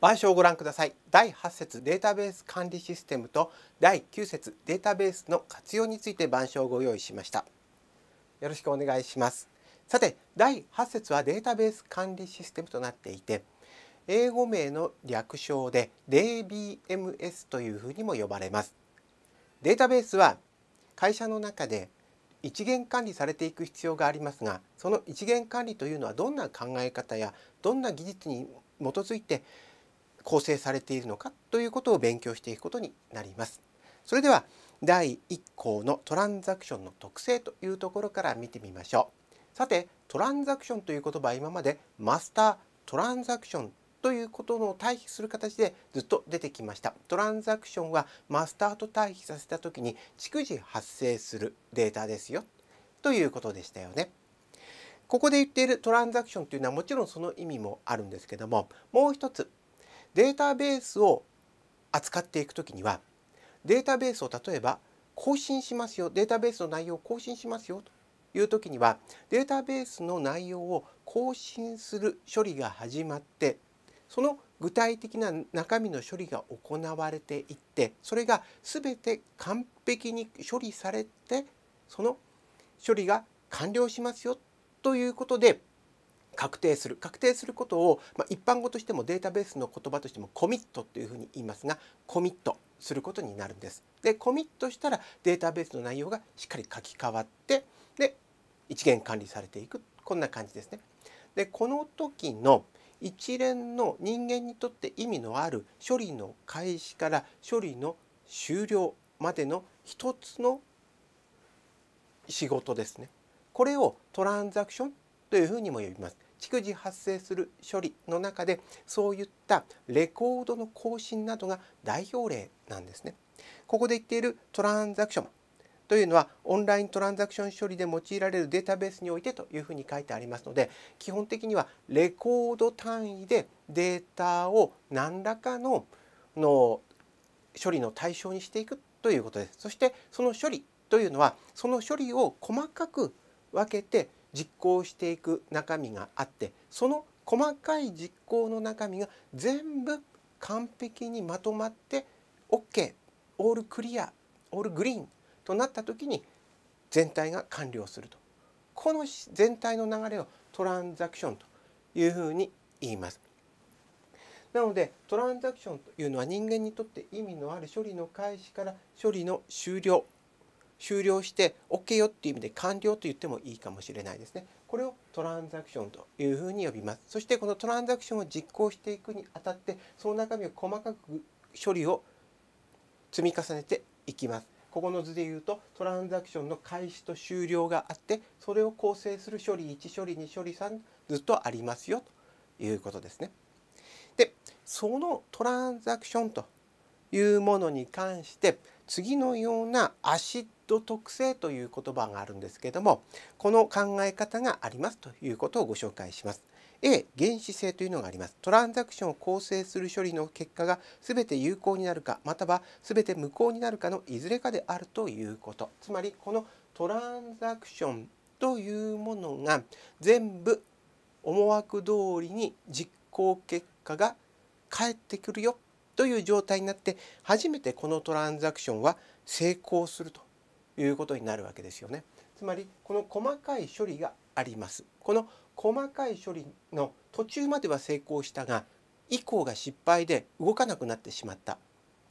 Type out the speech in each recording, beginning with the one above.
板書をご覧ください第8節データベース管理システムと第9節データベースの活用について板書をご用意しましたよろしくお願いしますさて第8節はデータベース管理システムとなっていて英語名の略称で DBMS というふうにも呼ばれますデータベースは会社の中で一元管理されていく必要がありますがその一元管理というのはどんな考え方やどんな技術に基づいて構成されているのかということを勉強していくことになります。それでは第1項のトランザクションの特性というところから見てみましょう。さてトランザクションという言葉は今までマスタートランザクションということの対比する形でずっと出てきましたトランザクションはマスターと対比させた時に逐次発生するデータですよということでしたよねここで言っているトランザクションというのはもちろんその意味もあるんですけどももう一つデータベースを扱っていくきにはデータベースを例えば更新しますよデータベースの内容を更新しますよという時にはデータベースの内容を更新する処理が始まってその具体的な中身の処理が行われていってそれが全て完璧に処理されてその処理が完了しますよということで確定する確定することを、まあ、一般語としてもデータベースの言葉としてもコミットというふうに言いますがコミットすることになるんです。でコミットしたらデータベースの内容がしっかり書き換わってで一元管理されていくこんな感じですね。でこの時の一連の人間にとって意味のある処理の開始から処理の終了までの一つの仕事ですね。これをトランザクションというふうにも呼びます。逐次発生する処理の中でそういったレコードの更新などが代表例なんですね。ここで言っているトランザクションというのはオンライントランザクション処理で用いられるデータベースにおいてというふうに書いてありますので基本的にはレコード単位でデータを何らかのの処理の対象にしていくということです。そしてその処理というのはその処理を細かく分けて実行していく中身があってその細かい実行の中身が全部完璧にまとまって OK オールクリアオールグリーンとなった時に全体が完了するとこの全体の流れをトランザクションというふうに言います。なのでトランザクションというのは人間にとって意味のある処理の開始から処理の終了終了して OK よっていう意味で完了と言ってもいいかもしれないですね。これをトランザクションというふうに呼びます。そしてこのトランザクションを実行していくにあたってその中身を細かく処理を積み重ねていきます。ここの図で言うとトランザクションの開始と終了があってそれを構成する処理1処理2処理3ずっとありますよということですね。でそのトランザクションというものに関して次のような足ド特性という言葉があるんですけどもこの考え方がありますということをご紹介します。A 原始性というのがありますトランザクションを構成する処理の結果が全て有効になるかまたは全て無効になるかのいずれかであるということつまりこのトランザクションというものが全部思惑通りに実行結果が返ってくるよという状態になって初めてこのトランザクションは成功するということになるわけですよね。つまりこの細かい処理があります。この細かい処理の途中までは成功したが以降が失敗で動かなくなってしまった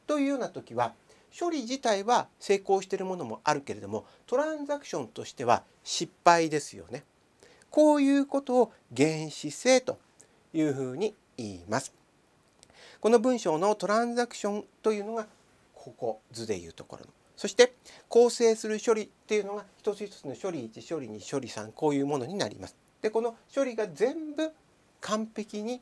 というような時は処理自体は成功しているものもあるけれどもトランザクションとしては失敗ですよね。こういうことを原始性というふうに言います。この文章のトランザクションというのがここ図でいうところのそして構成する処理っていうのが一つ一つの処理1処理2処理3こういうものになります。でこの処理が全部完璧に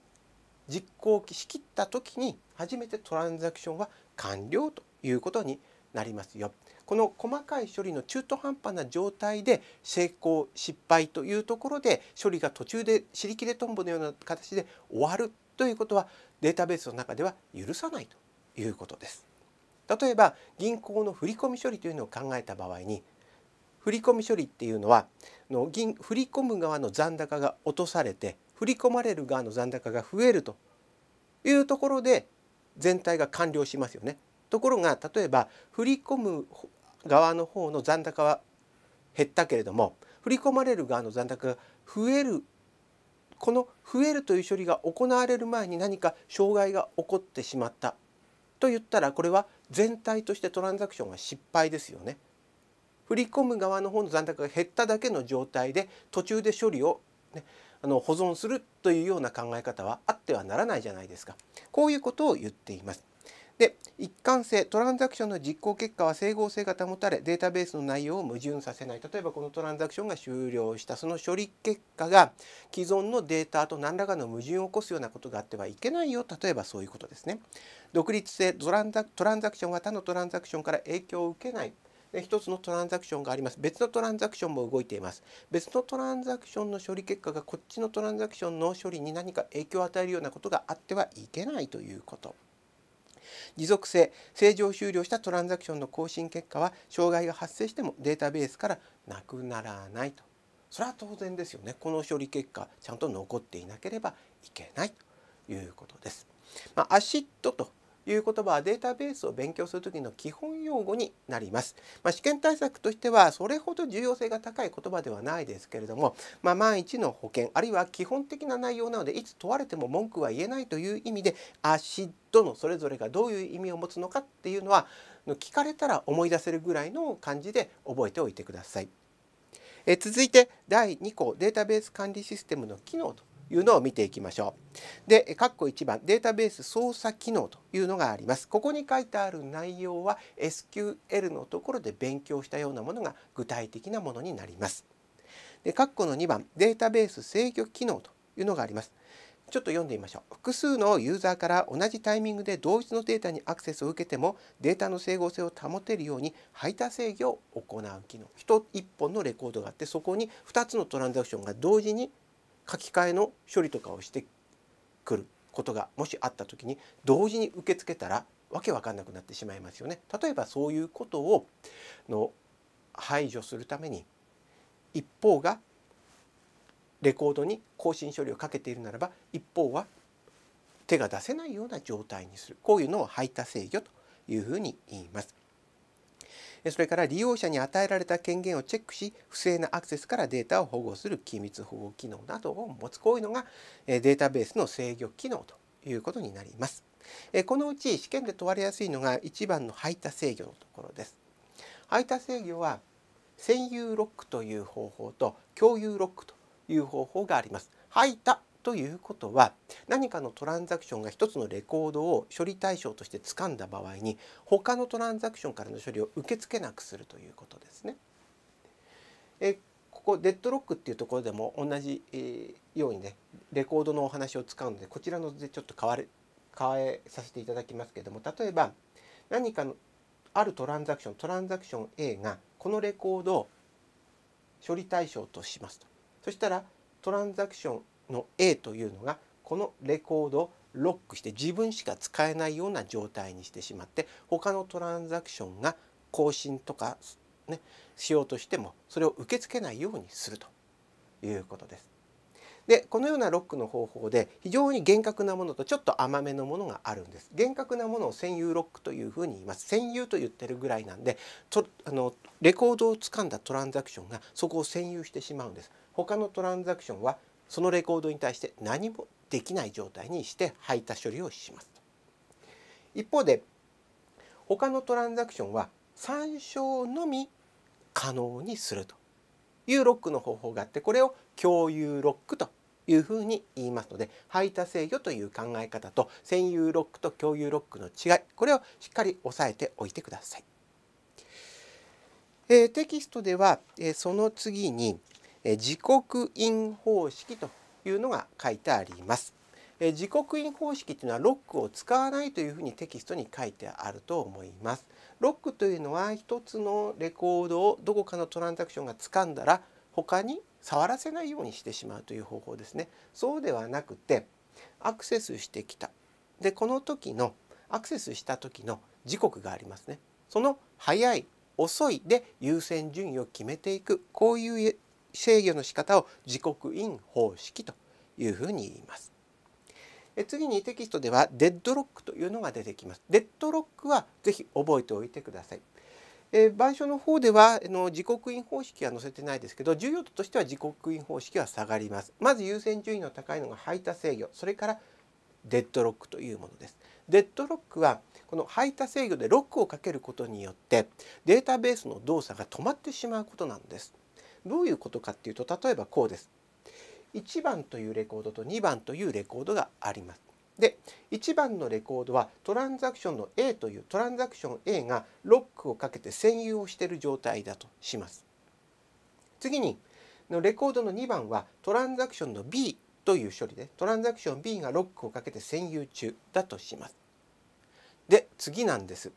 実行しきった時に初めてトランザクションは完了ということになりますよ。この細かい処理の中途半端な状態で成功失敗というところで処理が途中で尻切れトンボのような形で終わるということはデータベースの中では許さないということです。例えば銀行の振込処理というのを考えた場合に振込処理っていうのはの銀振込む側の残高が落とされて振り込まれる側の残高が増えるというところで全体が完了しますよね。ところが例えば振り込む側の方の残高は減ったけれども振り込まれる側の残高が増えるこの増えるという処理が行われる前に何か障害が起こってしまったと言ったらこれは全体としてトランザクションは失敗ですよね。振り込む側の方の残高が減っただけの状態で途中で処理を、ね、あの保存するというような考え方はあってはならないじゃないですか。こういうことを言っています。で一貫性トランザクションの実行結果は整合性が保たれデータベースの内容を矛盾させない例えばこのトランザクションが終了したその処理結果が既存のデータと何らかの矛盾を起こすようなことがあってはいけないよ例えばそういうことですね。独立性トランザトランザクションは他のトランザクションから影響を受けないで1つのトランザクションがあります別のトランザクションも動いています別のトランザクションの処理結果がこっちのトランザクションの処理に何か影響を与えるようなことがあってはいけないということ。持続性正常終了したトランザクションの更新結果は障害が発生してもデータベースからなくならないとそれは当然ですよねこの処理結果ちゃんと残っていなければいけないということです。まあ、アシッドという言葉はデータベースを勉強する時の基本用語になります。まあ、試験対策としてはそれほど重要性が高い言葉ではないですけれども、まあ、万一の保険あるいは基本的な内容なのでいつ問われても文句は言えないという意味で「足どのそれぞれがどういう意味を持つのかっていうのは聞かれたら思い出せるぐらいの感じで覚えておいてください。え続いて第2項データベース管理システムの機能というのを見ていきましょう。で、括弧1番データベース操作機能というのがあります。ここに書いてある内容は SQL のところで勉強したようなものが具体的なものになります。で、括弧の2番データベース制御機能というのがあります。ちょっと読んでみましょう。複数のユーザーから同じタイミングで同一のデータにアクセスを受けてもデータの整合性を保てるように排他制御を行う機能。1, 1本のレコードがあってそこに2つのトランザクションが同時に書き換えの処理とかをしてくることがもしあった時に同時に受け付けたらわけわかんなくなってしまいますよね。例えばそういうことをの排除するために一方がレコードに更新処理をかけているならば一方は手が出せないような状態にするこういうのを排他制御というふうに言います。それから利用者に与えられた権限をチェックし不正なアクセスからデータを保護する機密保護機能などを持つこういうのがデータベースの制御機能ということになります。このうち試験で問われやすいのが1番の排他制御のところです。排他制御は占有ロックという方法と共有ロックという方法があります。排他ということは何かのトランザクションが1つのレコードを処理対象として掴んだ場合に他のトランザクションからの処理を受け付けなくするということですね。えここデッドロックっていうところでも同じ、えようにねレコードのお話を使うのでこちらの図でちょっと変われ変えさせていただきますけども例えば何かのあるトランザクショントランザクション A がこのレコードを処理対象としますと。そしたらトランザクションの A というのがこのレコードをロックして自分しか使えないような状態にしてしまって他のトランザクションが更新とか、ね、しようとしてもそれを受け付けないようにするということです。でこのようなロックの方法で非常に厳格なものとちょっと甘めのものがあるんです厳格なものを占有ロックというふうに言います占有と言ってるぐらいなんでとあのレコードを掴んだトランザクションがそこを占有してしまうんです他のトランザクションはそのレコードに対して何もできない状態にして排他処理をします。一方で他のトランザクションは参照のみ可能にするというロックの方法があってこれを共有ロックというふうに言いますので排他制御という考え方と占有ロックと共有ロックの違いこれをしっかり押さえておいてください。えー、テキストでは、えー、その次に時刻印方式というのが書いてあります。時刻印方式というのはロックを使わないというふうにテキストに書いてあると思います。ロックというのは一つのレコードをどこかのトランザクションが掴んだら他に触らせないようにしてしまうという方法ですね。そうではなくてアクセスしてきた。でこの時のアクセスした時の時刻がありますね。その早い遅いで優先順位を決めていくこういう制御の仕方を自国因方式というふうに言います。次にテキストではデッドロックというのが出てきます。デッドロックはぜひ覚えておいてください。えー、板書の方ではあの時刻因方式は載せてないですけど重要度としては時刻因方式は下がります。まず優先順位の高いのが排他制御それからデッドロックというものです。デッドロックはこの排他制御でロックをかけることによってデータベースの動作が止まってしまうことなんです。どういうことかっていうと例えばこうです。1番というレコードと2番というレコードがあります。で1番のレコードはトランザクションの A というトランザクション A がロックをかけて占有をしている状態だとします。次にのレコードの2番はトランザクションの B という処理でトランザクション B がロックをかけて占有中だとします。で次なんです。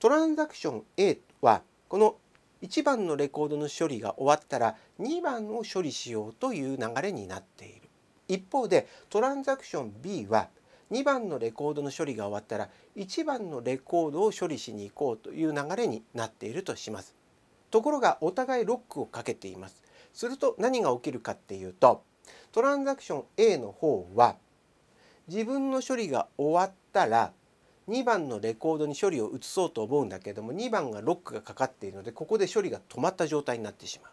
トランザクション A はこの1番のレコードの処理が終わったら2番を処理しようという流れになっている一方でトランザクション B は2番のレコードの処理が終わったら1番のレコードを処理しに行こうという流れになっているとしますところがお互いロックをかけていますすると何が起きるかっていうとトランザクション A の方は自分の処理が終わったら2番のレコードに処理を移そうと思うんだけども2番がロックがかかっているのでここで処理が止まった状態になってしまう。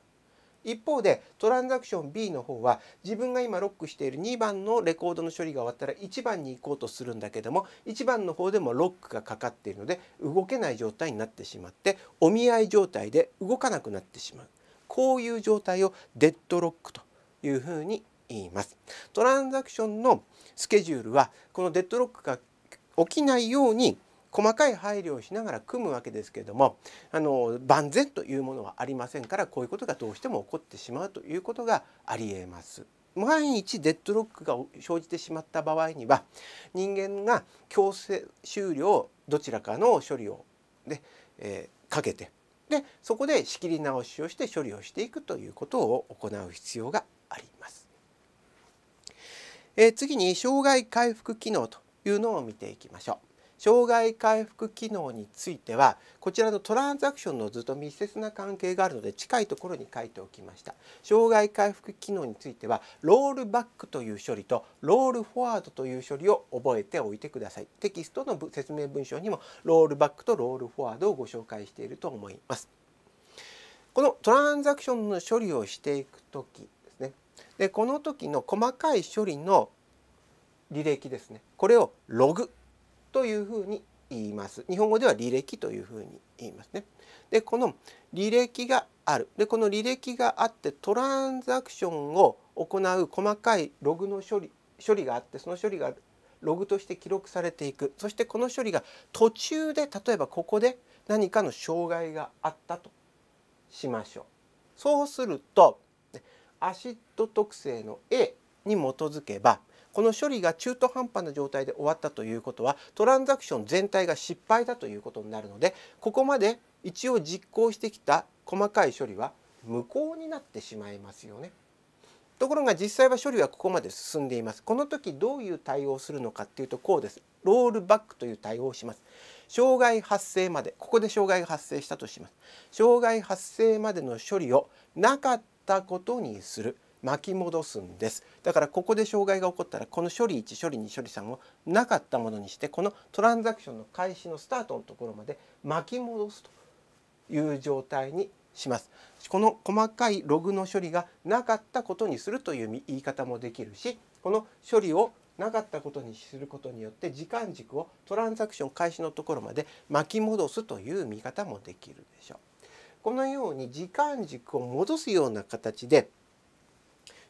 一方でトランザクション B の方は自分が今ロックしている2番のレコードの処理が終わったら1番に行こうとするんだけども1番の方でもロックがかかっているので動けない状態になってしまってお見合い状態で動かなくなってしまうこういう状態をデッドロックというふうに言います。トランザクションのスケジュールはこのデッドロックが起きないように細かい配慮をしながら組むわけですけれどもあの万全というものはありませんからこういうことがどうしても起こってしまうということがありえます。万一デッドロックが生じてしまった場合には人間が強制終了どちらかの処理をね、えー、かけてでそこで仕切り直しをして処理をしていくということを行う必要があります。えー、次に障害回復機能というのを見ていきましょう。障害回復機能についてはこちらのトランザクションの図と密接な関係があるので近いところに書いておきました障害回復機能についてはロールバックという処理とロールフォワードという処理を覚えておいてくださいテキストの説明文章にもロールバックとロールフォワードをご紹介していると思いますこのトランザクションの処理をしていく時ですねでこの時の細かい処理の履歴ですねこれをログというふうに言います。日本語では履歴というふうに言いますね。でこの履歴があるでこの履歴があってトランザクションを行う細かいログの処理処理があってその処理がログとして記録されていくそしてこの処理が途中で例えばここで何かの障害があったとしましょう。そうするとアシッド特性の A に基づけばこの処理が中途半端な状態で終わったということはトランザクション全体が失敗だということになるのでここまで一応実行してきた細かい処理は無効になってしまいますよね。ところが実際は処理はここまで進んでいます。この時どういう対応をするのかっていうとこうです。ロールバックという対応をします。障害発生までここで障害が発生したとします。障害発生までの処理をなかったことにする。巻き戻すんですだからここで障害が起こったらこの処理1処理2処理3をなかったものにしてこのトランザクションの開始のスタートのところまで巻き戻すという状態にしますこの細かいログの処理がなかったことにするという言い方もできるしこの処理をなかったことにすることによって時間軸をトランザクション開始のところまで巻き戻すという見方もできるでしょう。このように時間軸を戻すような形で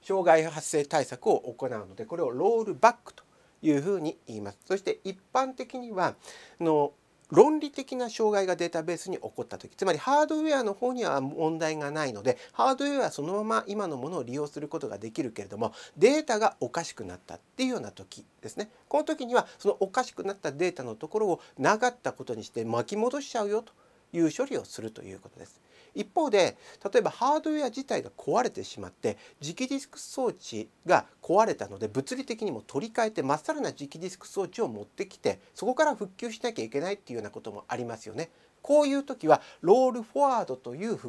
障害発生対策を行うのでこれをロールバックというふうに言います。そして一般的にはの論理的な障害がデータベースに起こった時つまりハードウェアの方には問題がないのでハードウェアはそのまま今のものを利用することができるけれどもデータがおかしくなったっていうような時ですねこの時にはそのおかしくなったデータのところをなかったことにして巻き戻しちゃうよという処理をするということです。一方で例えばハードウェア自体が壊れてしまって磁気ディスク装置が壊れたので物理的にも取り替えてまっさらな磁気ディスク装置を持ってきてそこから復旧しなきゃいけないっていうようなこともありますよね。こういう時はロールフォワードという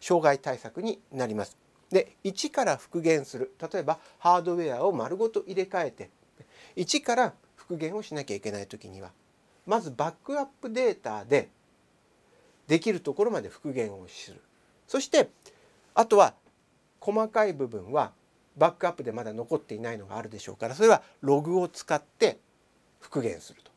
障害対策になります。で1から復元する例えばハードウェアを丸ごと入れ替えて1から復元をしなきゃいけない時にはまずバックアップデータでできるところまで復元をするそしてあとは細かい部分はバックアップでまだ残っていないのがあるでしょうからそれはログを使って復元すると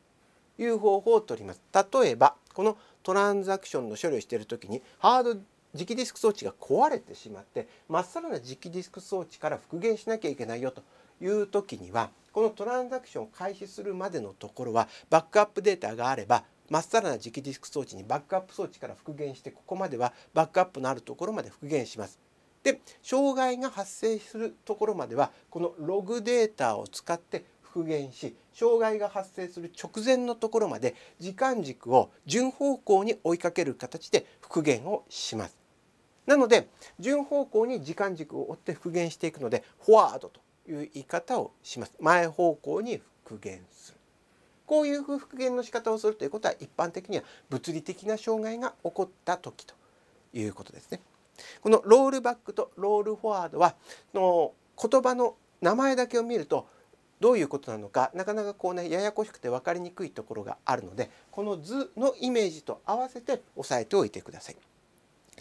いう方法を取ります例えばこのトランザクションの処理をしている時にハード磁気ディスク装置が壊れてしまってまっさらな磁気ディスク装置から復元しなきゃいけないよという時にはこのトランザクションを開始するまでのところはバックアップデータがあればまっさらな磁気ディスク装置にバックアップ装置から復元してここまではバックアップのあるところまで復元します。で障害が発生するところまではこのログデータを使って復元し障害が発生する直前のところまで時間軸を順方向に追いかける形で復元をします。なので順方向に時間軸を追って復元していくのでフォワードという言い方をします。前方向に復元する。こういう復元の仕方をするということは一般的には物理的な障害が起こった時ということですね。このロールバックとロールフォワードはの言葉の名前だけを見るとどういうことなのかなかなかこうねややこしくて分かりにくいところがあるのでこの図のイメージと合わせて押さえておいてください。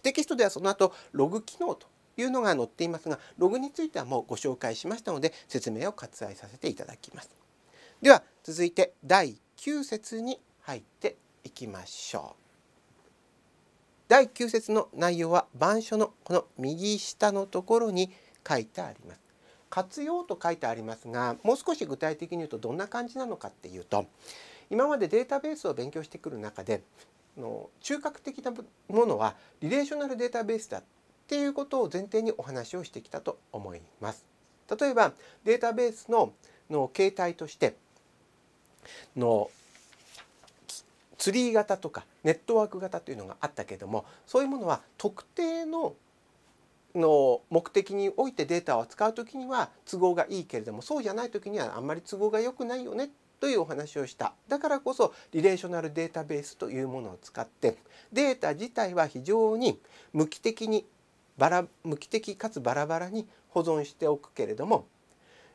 テキストではその後ログ機能というのが載っていますがログについてはもうご紹介しましたので説明を割愛させていただきます。では続いて第9節に入っていきましょう。第9節の内容は板書のこの右下のところに書いてあります。活用と書いてありますがもう少し具体的に言うとどんな感じなのかっていうと今までデータベースを勉強してくる中での中核的なものはリレーショナルデータベースだっていうことを前提にお話をしてきたと思います。例えばデータベースのの形態としてのツリー型とかネットワーク型というのがあったけどもそういうものは特定のの目的においてデータを扱う時には都合がいいけれどもそうじゃない時にはあんまり都合が良くないよねというお話をしただからこそリレーショナルデータベースというものを使ってデータ自体は非常に無機的にバラ無機的かつバラバラに保存しておくけれども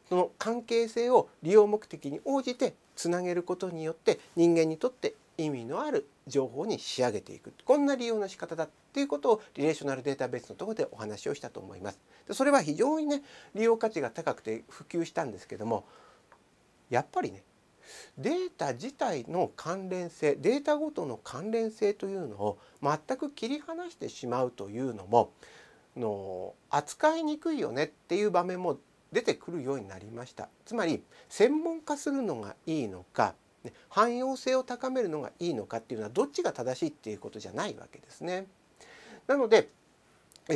その関係性を利用目的に応じてつなげることによって人間にとって意味のある情報に仕上げていくこんな利用の仕方だっていうことをリレーショナルデータベースのところでお話をしたと思います。でそれは非常にね利用価値が高くて普及したんですけどもやっぱりねデータ自体の関連性データごとの関連性というのを全く切り離してしまうというのもの扱いにくいよねっていう場面も出てくるようになりましたつまり専門化するのがいいのか汎用性を高めるのがいいのかっていうのはどっちが正しいっていうことじゃないわけですね。なので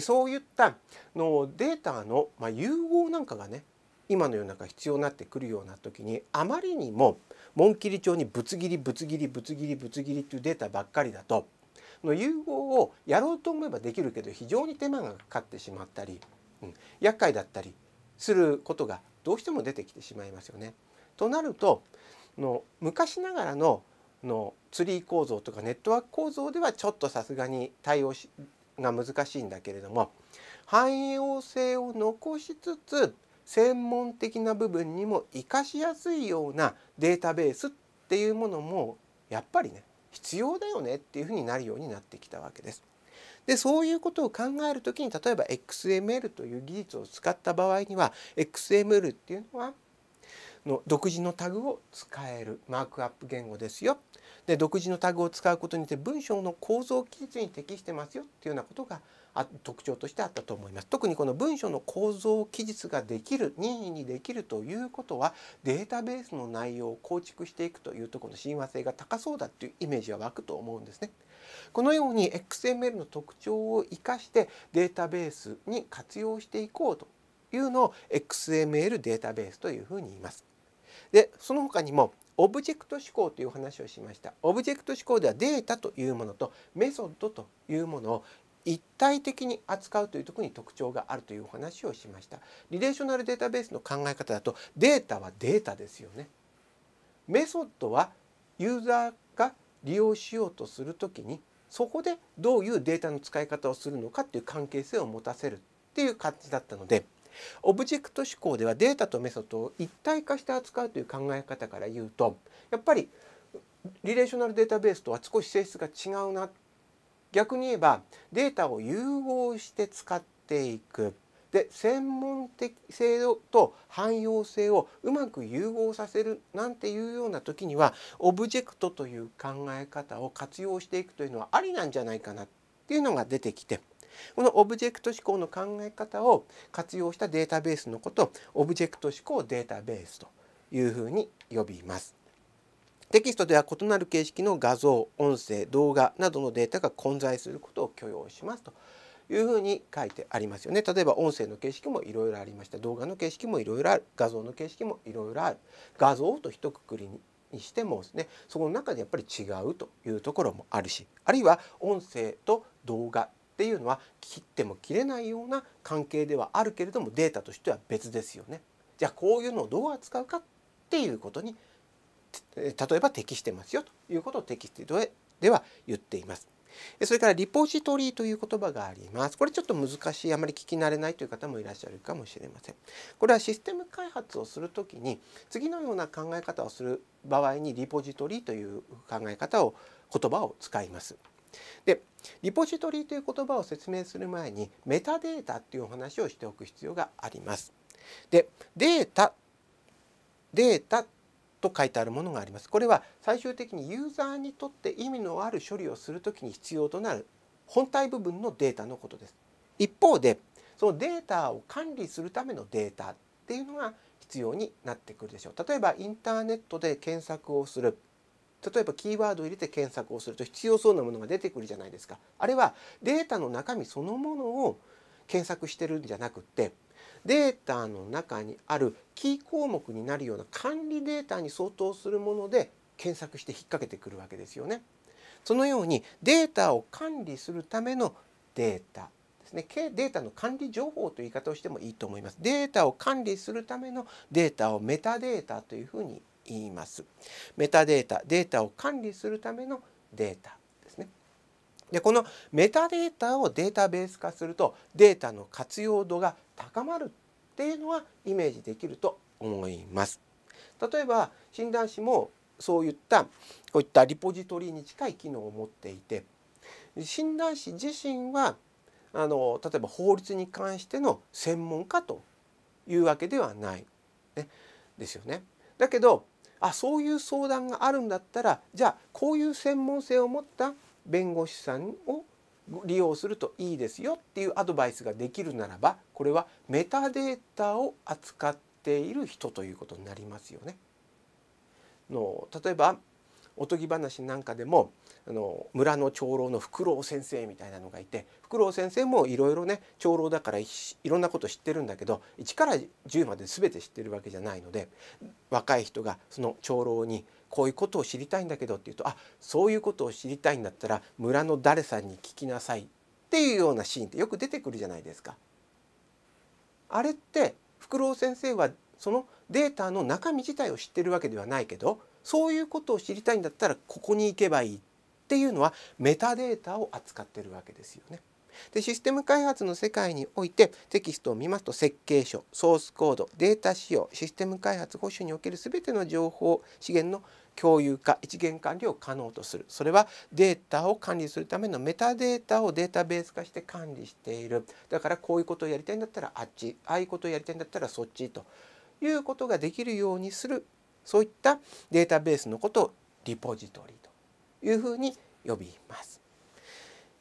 そういったのデータの融合なんかがね今の世の中必要になってくるような時にあまりにも紋切り帳にぶつ切りぶつ切りぶつ切りぶつ切りっていうデータばっかりだとの融合をやろうと思えばできるけど非常に手間がかかってしまったり、うん、厄介だったりすることがどうしても出てきてしまいますよね。となるとの昔ながらののツリー構造とかネットワーク構造ではちょっとさすがに対応しが難しいんだけれども汎用性を残しつつ専門的な部分にも活かしやすいようなデータベースっていうものもやっぱりね必要だよねっていうふうになるようになってきたわけです。でそういうことを考える時に例えば XML という技術を使った場合には XML っていうのはの独自のタグを使えるマークアップ言語ですよ。で独自のタグを使うことによって文章の構造記述に適してますよっていうようなことが特徴としてあったと思います。特にこの文章の構造記述ができる任意にできるということはデータベースの内容を構築していくというところの親和性が高そうだっていうイメージは湧くと思うんですね。このように XML の特徴を生かしてデータベースに活用していこうというのを XML データベースというふうに言います。でその他にもオブジェクト思考という話をしました。オブジェクト思考ではデータというものとメソッドというものを一体的に扱うというとこに特徴があるというお話をしました。リレーショナルデータベースの考え方だとデータはデータですよね。メソッドはユーザーが利用しようとするときにそこでどういうデータの使い方をするのかっていう関係性を持たせるっていう感じだったのでオブジェクト思考ではデータとメソッドを一体化して扱うという考え方から言うとやっぱりリレーショナルデータベースとは少し性質が違うな逆に言えばデータを融合して使っていくで専門的性と汎用性をうまく融合させるなんていうような時にはオブジェクトという考え方を活用していくというのはありなんじゃないかなっていうのが出てきてこのオブジェクト思考の考え方を活用したデータベースのことをオブジェクト思考データベースというふうに呼びます。テキストでは異なる形式の画像音声動画などのデータが混在することを許容しますというふうに書いてありますよね例えば音声の形式もいろいろありました動画の形式もいろいろある画像の形式もいろいろある画像と一括りにしてもですねその中でやっぱり違うというところもあるしあるいは音声と動画っていうのは切っても切れないような関係ではあるけれどもデータとしては別ですよね。じゃあこういうのをどう扱うかっていうことに例えば適してますよということをテキストでは言っています。それからリポジトリという言葉があります。これちょっと難しい、あまり聞き慣れないという方もいらっしゃるかもしれません。これはシステム開発をするときに次のような考え方をする場合にリポジトリという考え方を言葉を使います。でリポジトリという言葉を説明する前にメタデータっていうお話をしておく必要があります。でデータデータと書いてあるものがあります。これは最終的にユーザーにとって意味のある処理をするときに必要となる本体部分のデータのことです。一方でそのデータを管理するためのデータっていうのが必要になってくるでしょう。例えばインターネットで検索をする例えばキーワードを入れて検索をすると必要そうなものが出てくるじゃないですか。あれはデータの中身そのものを検索してるんじゃなくってデータの中にあるキー項目になるような管理データに相当するもので検索して引っ掛けてくるわけですよね。そのようにデータを管理するためのデータですね。データの管理情報という言い方をしてもいいと思います。データを管理するためのデータをメタデータというふうに言います。メタデータ、データを管理するためのデータでこのメタデータをデータベース化するとデータの活用度が高まるっていうのはイメージできると思います。例えば診断士もそういったこういったリポジトリに近い機能を持っていて診断士自身はあの例えば法律に関しての専門家というわけではない、ね、ですよね。だけどあそういう相談があるんだったらじゃあこういう専門性を持った弁護士さんを利用するといいですよっていうアドバイスができるならばこれはメタデータを扱っている人ということになりますよね。の例えばおとぎ話なんかでもあの村の長老のフクロウ先生みたいなのがいてフクロウ先生もいろいろね長老だからいろんなこと知ってるんだけど1から10まで全て知ってるわけじゃないので若い人がその長老に「こういうことを知りたいんだけどって言うとあそういうことを知りたいんだったら村の誰さんに聞きなさいっていうようなシーンってよく出てくるじゃないですか。あれってフクロウ先生はそのデータの中身自体を知ってるわけではないけどそういうことを知りたいんだったらここに行けばいいっていうのはメタデータを扱ってるわけですよね。でシステム開発の世界においてテキストを見ますと設計書ソースコードデータ使用システム開発保守における全ての情報資源の共有化一元管理を可能とするそれはデータを管理するためのメタデータをデータベース化して管理しているだからこういうことをやりたいんだったらあっちああいうことをやりたいんだったらそっちということができるようにするそういったデータベースのことをリポジトリというふうに呼びます。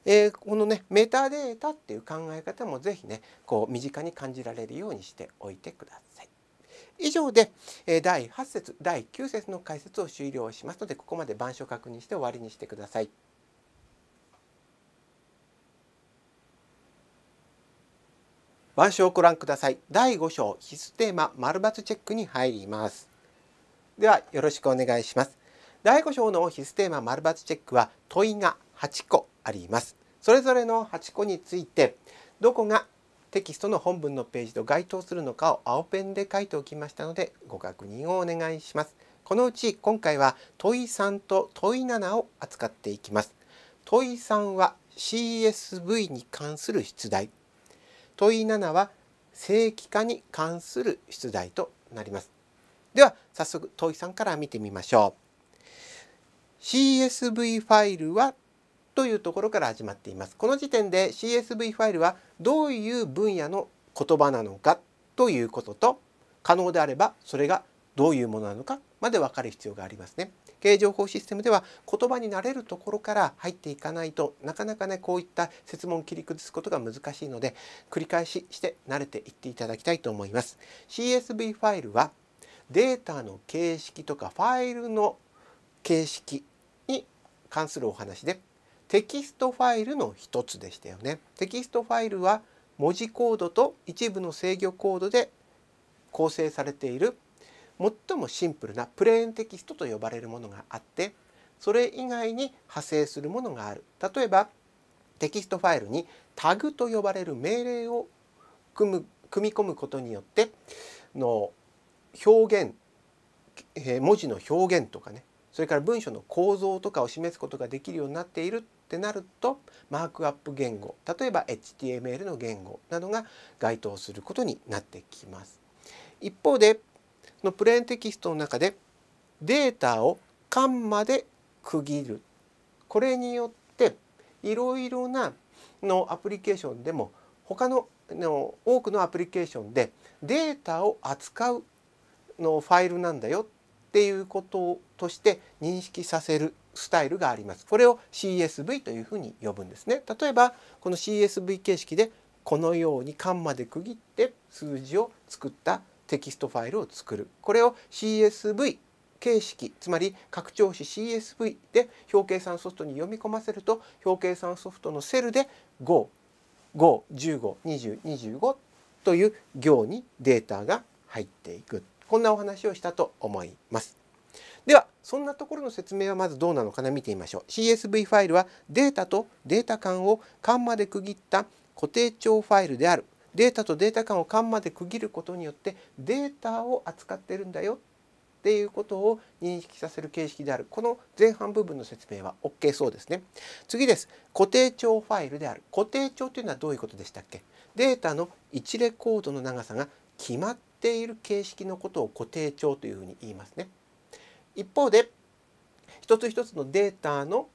えー、このねメタデータっていう考え方も是非ねこう身近に感じられるようにしておいてください。以上で第8節第9節の解説を終了しますのでここまで板書を確認して終わりにしてください。板書をご覧ください。第5章必須テーマ丸抜チェックに入ります。ではよろしくお願いします。第5章の必須テーマ丸抜チェックは問いが8個あります。それぞれの8個についてどこがテキストの本文のページと該当するのかを青ペンで書いておきましたのでご確認をお願いします。このうち今回は問い3と問い7を扱っていきます。問い3は CSV に関する出題。問い7は正規化に関する出題となります。では早速問い3から見てみましょう。CSV ファイルはというところから始まっています。この時点で CSV ファイルはどういう分野の言葉なのかということと可能であればそれがどういうものなのかまで分かる必要がありますね。経営情報システムでは言葉に慣れるところから入っていかないとなかなかねこういった設問切り崩すことが難しいので繰り返しして慣れていっていただきたいと思います。CSV ファイルはデータの形式とかファイルの形式に関するお話でテキストファイルの一つでしたよね。テキストファイルは文字コードと一部の制御コードで構成されている最もシンプルなプレーンテキストと呼ばれるものがあってそれ以外に派生するものがある例えばテキストファイルにタグと呼ばれる命令を組む組み込むことによっての表現、えー、文字の表現とかねそれから文章の構造とかを示すことができるようになっているってなるとマークアップ言語例えば HTML の言語などが該当することになってきます。一方でのプレーンテキストの中でデータをカンマで区切るこれによっていろいろなのアプリケーションでも他のの多くのアプリケーションでデータを扱うのファイルなんだよっていうこととして認識させるスタイルがありますこれを CSV というふに呼ぶんですね例えばこの CSV 形式でこのようにカンマで区切って数字を作ったテキストファイルを作るこれを CSV 形式つまり拡張子 CSV で表計算ソフトに読み込ませると表計算ソフトのセルで55152025という行にデータが入っていくこんなお話をしたと思います。ではそんなところの説明はまずどうなのかな見てみましょう CSV ファイルはデータとデータ間を間まで区切った固定帳ファイルであるデータとデータ間を間まで区切ることによってデータを扱ってるんだよっていうことを認識させる形式であるこの前半部分の説明は OK そうですね次です固定帳ファイルである固定帳というのはどういうことでしたっけデータの1レコードの長さが決まっている形式のことを固定帳というふうに言いますね一方で一つ一つのデータの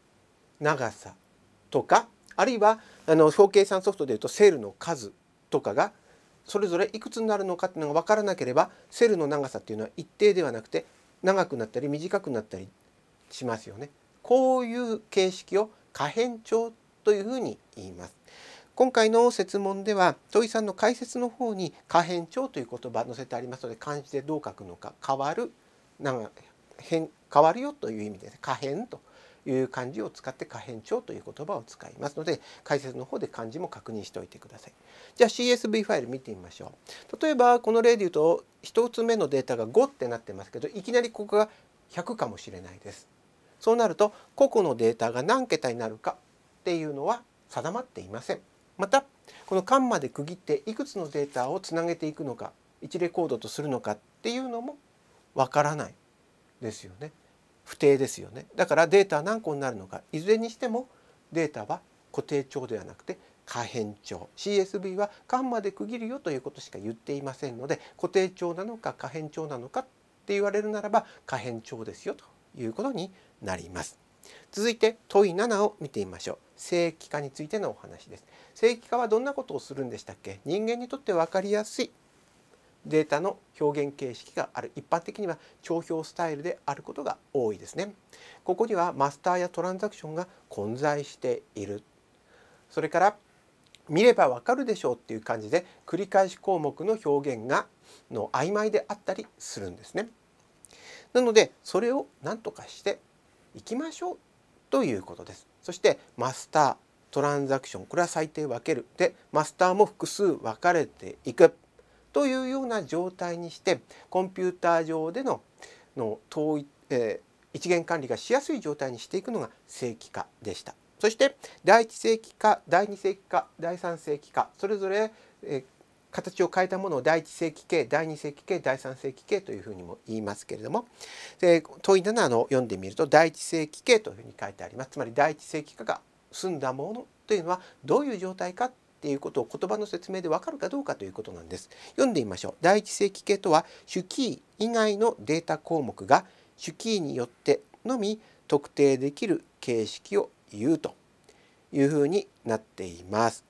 長さとかあるいはあの表計算ソフトでいうとセールの数とかがそれぞれいくつになるのかっていうのが分からなければセルの長さっていうのは一定ではなくて長くなったり短くなったりしますよね。こういう形式を可変帳というふに言います。今回の設問では問井さんの解説の方に可変帳という言葉載せてありますので漢字でどう書くのか変わる変変わるよという意味で、ね、可変という漢字を使って可変調という言葉を使いますので解説の方で漢字も確認しておいてください。じゃあ CSV ファイル見てみましょう。例えばこの例で言うと1つ目のデータが5ってなってますけどいきなりここが100かもしれないです。そうなると個々のデータが何桁になるかっていうのは定まっていません。またこのカンマで区切っていくつのデータをつなげていくのか1レコードとするのかっていうのもわからないですよね不定ですよねだからデータは何個になるのかいずれにしてもデータは固定帳ではなくて可変帳 CSV はカンマで区切るよということしか言っていませんので固定帳なのか可変帳なのかって言われるならば可変帳ですよということになります。続いて問い7を見てみましょう。正規化についてのお話です。正規化はどんなことをするんでしたっけ人間にとって分かりやすいデータの表現形式がある一般的には帳票スタイルであることが多いですねここにはマスターやトランザクションが混在しているそれから見ればわかるでしょうっていう感じで繰り返し項目の表現がの曖昧であったりするんですねなのでそれを何とかしていきましょうということですそしてマスタートランザクションこれは最低分けるでマスターも複数分かれていくというような状態にしてコンピューター上でのの遠い、えー、一元管理がしやすい状態にしていくのが正規化でした。そして第1世紀化第2世紀化第3世紀化それぞれ、えー、形を変えたものを第1世紀系第2世紀系第3世紀系というふうにも言いますけれども、え問い7の読んでみると第1世紀系というふうに書いてあります。つまり第1世紀化が済んだものというのはどういう状態かっていうことを言葉の説明でわかるかどうかということなんです。読んでみましょう。第一世紀系とは主キー以外のデータ項目が主キーによってのみ特定できる形式を言うというふうになっています。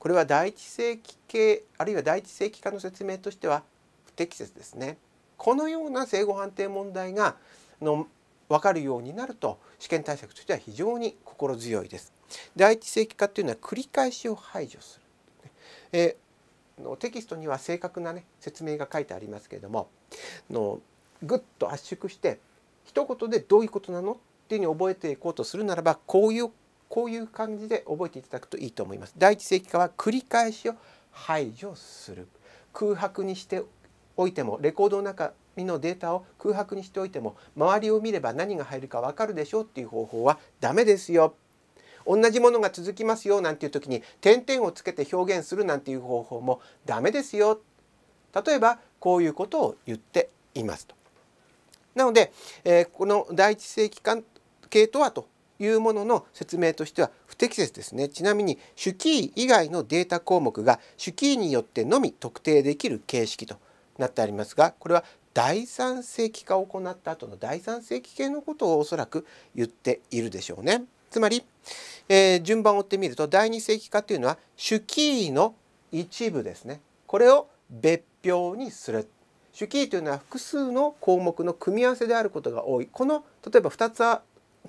これは第一世紀系あるいは第一世紀化の説明としては不適切ですね。このような正誤判定問題がの分かるようになると試験対策としては非常に心強いです。第一正規化っていうのは繰り返しを排除する。えのテキストには正確な、ね、説明が書いてありますけれどものぐっと圧縮して一言でどういうことなのっていうふうに覚えていこうとするならばこういうこういう感じで覚えていただくといいと思います。第一正規化は繰り返しを排除する空白にしておいてもレコードの中身のデータを空白にしておいても周りを見れば何が入るか分かるでしょうっていう方法はダメですよ同じものが続きますよなんていう時に点々をつけて表現するなんていう方法もダメですよ例えばこういうことを言っていますと。なので、えー、この第一世紀系とはというものの説明としては不適切ですねちなみに主キー以外のデータ項目が主キーによってのみ特定できる形式となってありますがこれは第三世紀化を行った後の第三世紀系のことをおそらく言っているでしょうね。つまり、えー、順番を追ってみると第2世紀化というのは主記の一部ですねこれを別表にする主記というのは複数の項目の組み合わせであることが多いこの例えば2つ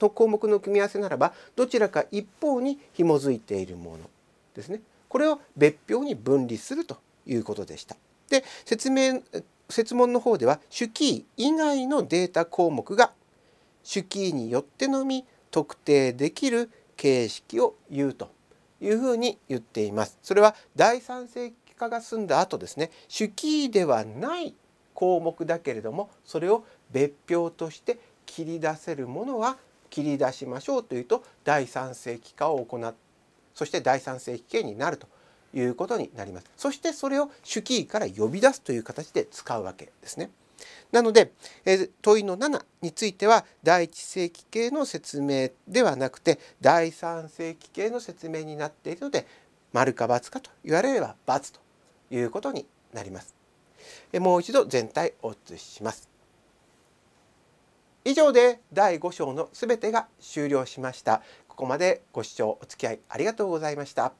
の項目の組み合わせならばどちらか一方に紐づいているものですねこれを別表に分離するということでした。で説明設問の方では主記以外のデータ項目が主記によってのみ特定できる形式を言うというふうに言っています。それは第三世紀化が済んだ後ですね主記ではない項目だけれどもそれを別表として切り出せるものは切り出しましょうというと第3世紀化を行っそして第3世紀系になるということになります。そしてそれを主記位から呼び出すという形で使うわけですね。なので、え問いの7については第1世紀系の説明ではなくて第3世紀系の説明になっているので丸か×かと言われれば×ということになります。えもう一度全体を写します。以上で第5章のすべてが終了しました。ここまでご視聴お付き合いありがとうございました。